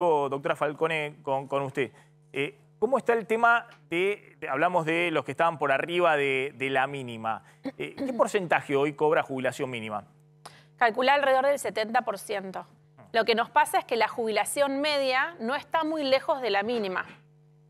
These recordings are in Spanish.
doctora Falcone, con, con usted. Eh, ¿Cómo está el tema de, hablamos de los que estaban por arriba de, la mínima? Eh, ¿Qué porcentaje hoy cobra jubilación mínima? Calcula alrededor del 70%. Ah. Lo que nos pasa es que la jubilación media no está muy lejos de la mínima.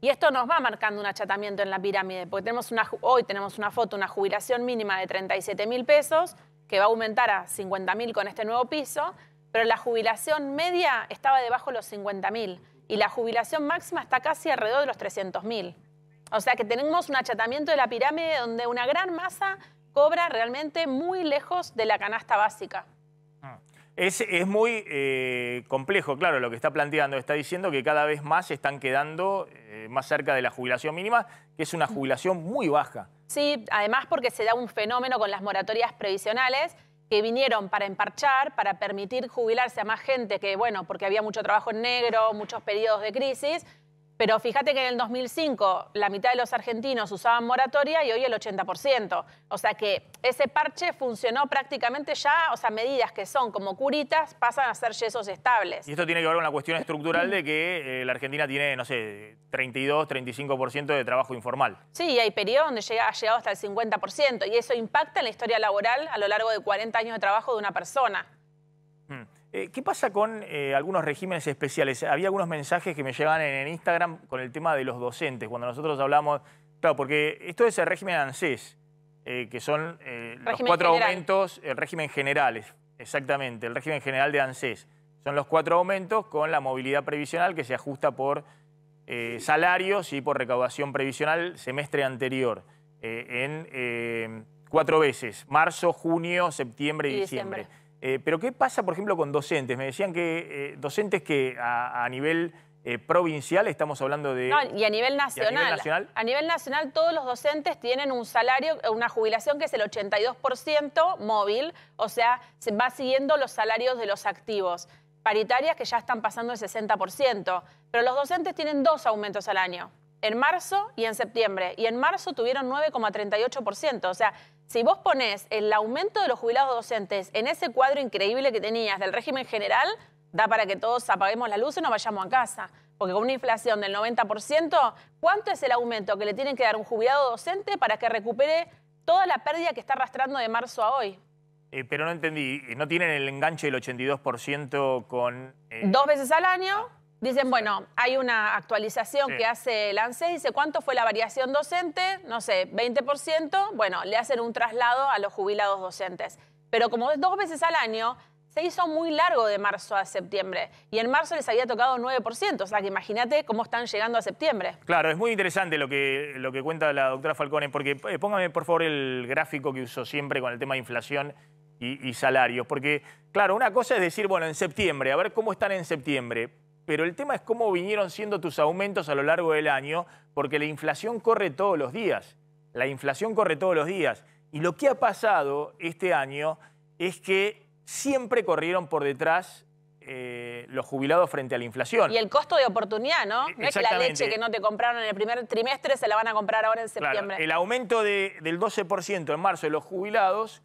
Y esto nos va marcando un achatamiento en la pirámide, porque tenemos hoy tenemos una foto, una jubilación mínima de 37 mil pesos, que va a aumentar a 50 mil con este nuevo piso, pero la jubilación media estaba debajo de los 50.000 y la jubilación máxima está casi alrededor de los 300.000. O sea que tenemos un achatamiento de la pirámide donde una gran masa cobra realmente muy lejos de la canasta básica. Ah. Es, muy eh, complejo, claro, lo que está planteando. Está diciendo que cada vez más están quedando eh, más cerca de la jubilación mínima, que es una jubilación muy baja. Sí, además porque se da un fenómeno con las moratorias previsionales que vinieron para emparchar, para permitir jubilarse a más gente que, bueno, porque había mucho trabajo en negro, muchos periodos de crisis, pero fíjate que en el 2005 la mitad de los argentinos usaban moratoria y hoy el 80%. O sea que ese parche funcionó prácticamente ya, o sea, medidas que son como curitas pasan a ser yesos estables. Y esto tiene que ver con la cuestión estructural de que eh, la Argentina tiene, no sé, 32, 35% de trabajo informal. Sí, hay periodos donde ha llegado hasta el 50% y eso impacta en la historia laboral a lo largo de 40 años de trabajo de una persona. Eh, ¿Qué pasa con eh, algunos regímenes especiales? Había algunos mensajes que me llevan en, Instagram con el tema de los docentes, cuando nosotros hablamos, claro, porque esto es el régimen ANSES, eh, que son los cuatro aumentos, el régimen general, exactamente, el régimen general de ANSES. Son los cuatro aumentos con la movilidad previsional que se ajusta por salarios y por recaudación previsional semestre anterior, en cuatro veces, marzo, junio, septiembre y, diciembre. Eh, pero ¿qué pasa, por ejemplo, con docentes? Me decían que eh, docentes que a, nivel eh, provincial estamos hablando de... No, y a nivel nacional. A nivel nacional. todos los docentes tienen un salario, una jubilación que es el 82% móvil, o sea, se va siguiendo los salarios de los activos. Paritarias que ya están pasando el 60%, pero los docentes tienen dos aumentos al año, en marzo y en septiembre, y en marzo tuvieron 9,38%, o sea, si vos ponés el aumento de los jubilados docentes en ese cuadro increíble que tenías del régimen general, da para que todos apaguemos la luz y nos vayamos a casa. Porque con una inflación del 90%, ¿cuánto es el aumento que le tienen que dar un jubilado docente para que recupere toda la pérdida que está arrastrando de marzo a hoy? Eh, pero no entendí, ¿no tienen el enganche del 82% con... Eh, dos veces al año Dicen, bueno, hay una actualización que hace el ANSES, dice, ¿cuánto fue la variación docente? No sé, 20%. Bueno, le hacen un traslado a los jubilados docentes. Pero como es dos veces al año, se hizo muy largo de marzo a septiembre. Y en marzo les había tocado 9%. O sea, que imagínate cómo están llegando a septiembre. Claro, es muy interesante lo que, lo que cuenta la doctora Falcone, porque eh, póngame por favor el gráfico que usó siempre con el tema de inflación y, y salarios. Porque, claro, una cosa es decir, bueno, en septiembre, a ver cómo están en septiembre pero el tema es cómo vinieron siendo tus aumentos a lo largo del año, porque la inflación corre todos los días. La inflación corre todos los días. Y lo que ha pasado este año es que siempre corrieron por detrás eh, los jubilados frente a la inflación. Y el costo de oportunidad, ¿no? No es que la leche que no te compraron en el primer trimestre se la van a comprar ahora en septiembre. el aumento del 12% en marzo de los jubilados,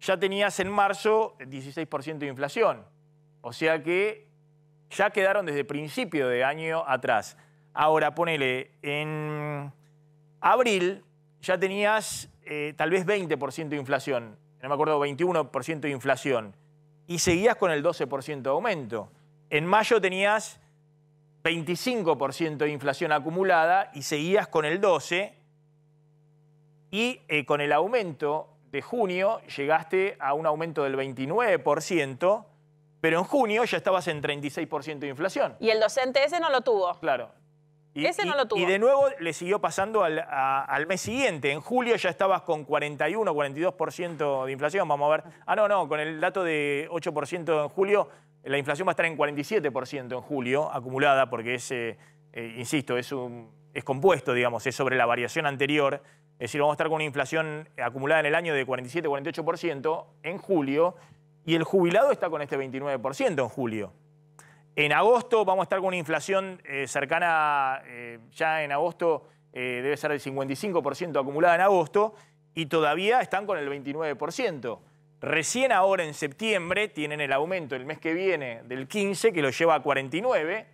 ya tenías en marzo 16% de inflación. O sea que ya quedaron desde principio de año atrás. Ahora, ponele, en abril ya tenías eh, tal vez 20% de inflación, no me acuerdo, 21% de inflación, y seguías con el 12% de aumento. En mayo tenías 25% de inflación acumulada y seguías con el 12%, y eh, con el aumento de junio llegaste a un aumento del 29%, pero en junio ya estabas en 36% de inflación. Y el docente ese no lo tuvo. Claro. Y, ese no lo tuvo. Y de nuevo le siguió pasando al, mes siguiente. En julio ya estabas con 41, 42% de inflación. Vamos a ver. Ah, no, no, con el dato de 8% en julio, la inflación va a estar en 47% en julio, acumulada, porque es, eh, eh, insisto, es, un, es compuesto, digamos, es sobre la variación anterior. Es decir, vamos a estar con una inflación acumulada en el año de 47, 48% en julio y el jubilado está con este 29% en julio. En agosto vamos a estar con una inflación eh, cercana, eh, ya en agosto eh, debe ser el 55% acumulada en agosto, y todavía están con el 29%. Recién ahora en septiembre tienen el aumento el mes que viene del 15, que lo lleva a 49.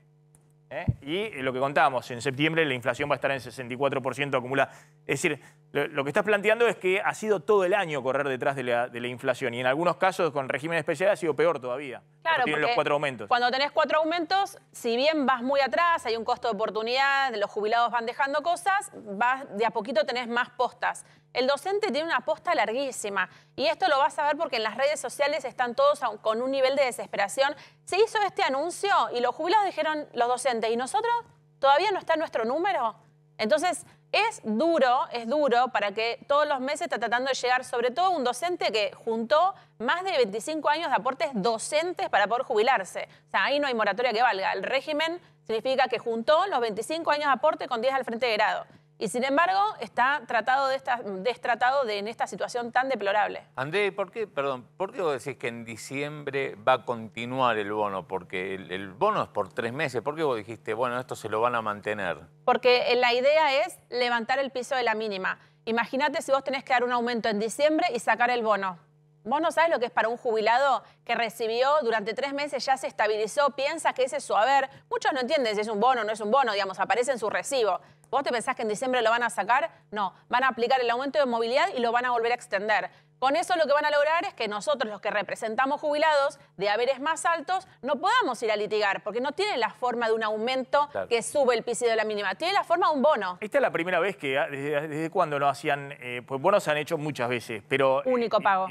Y lo que contábamos, en septiembre la inflación va a estar en 64% acumulada. Es decir, lo que estás planteando es que ha sido todo el año correr detrás de la, inflación y en algunos casos con régimen especial ha sido peor todavía. Claro, los cuatro aumentos. Cuando tenés cuatro aumentos, si bien vas muy atrás, hay un costo de oportunidad, los jubilados van dejando cosas, vas, de a poquito tenés más postas. El docente tiene una posta larguísima y esto lo vas a ver porque en las redes sociales están todos con un nivel de desesperación. Se hizo este anuncio y los jubilados dijeron, los docentes, ¿y nosotros? ¿Todavía no está nuestro número? Entonces, es duro, es duro para que todos los meses está tratando de llegar, sobre todo un docente que juntó más de 25 años de aportes docentes para poder jubilarse. O sea, ahí no hay moratoria que valga. El régimen significa que juntó los 25 años de aporte con 10 al frente de grado. Y sin embargo, está tratado de esta, destratado de, en esta situación tan deplorable. André, ¿por qué, perdón, ¿por vos decís que en diciembre va a continuar el bono? Porque el, el, bono es por tres meses. ¿Por qué vos dijiste, bueno, esto se lo van a mantener? Porque la idea es levantar el piso de la mínima. Imagínate si vos tenés que dar un aumento en diciembre y sacar el bono. Vos no sabés lo que es para un jubilado que recibió durante tres meses, ya se estabilizó, piensa que ese es su haber. Muchos no entienden si es un bono o no es un bono, digamos, aparece en su recibo. ¿Vos te pensás que en diciembre lo van a sacar? No, van a aplicar el aumento de movilidad y lo van a volver a extender. Con eso lo que van a lograr es que nosotros, los que representamos jubilados de haberes más altos, no podamos ir a litigar, porque no tiene la forma de un aumento que sube el piso de la mínima, tiene la forma de un bono. Esta es la primera vez que, ah, desde, cuándo cuando no hacían, eh, pues bonos se han hecho muchas veces, pero... Eh, único pago.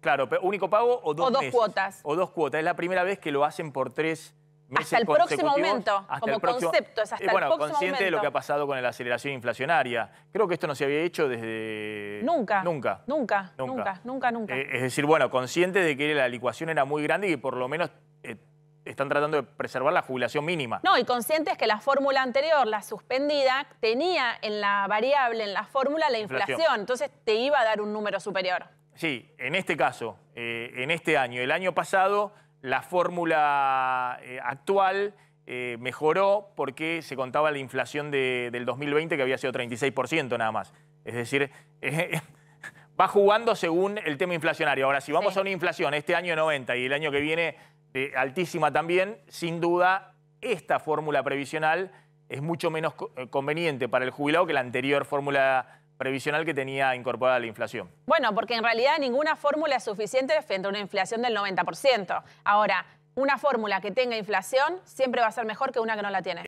claro, único pago o dos, o dos cuotas. O dos cuotas, es la primera vez que lo hacen por tres hasta el próximo momento, como concepto, es hasta el próximo consciente de lo que ha pasado con la aceleración inflacionaria. Creo que esto no se había hecho desde... Nunca. Nunca. Nunca, nunca, nunca, eh, es decir, bueno, consciente de que la licuación era muy grande y que por lo menos... Eh, están tratando de preservar la jubilación mínima. No, y conscientes que la fórmula anterior, la suspendida, tenía en la variable, en la fórmula, la inflación. Entonces te iba a dar un número superior. Sí, en este caso, eh, en este año, el año pasado la fórmula eh, actual eh, mejoró porque se contaba la inflación del 2020 que había sido 36% nada más. Es decir, eh, va jugando según el tema inflacionario. Ahora, si vamos a una inflación este año 90 y el año que viene altísima también, sin duda esta fórmula previsional es mucho menos conveniente para el jubilado que la anterior fórmula previsional que tenía incorporada la inflación. Bueno, porque en realidad ninguna fórmula es suficiente frente a una inflación del 90%. Ahora, una fórmula que tenga inflación siempre va a ser mejor que una que no la tiene.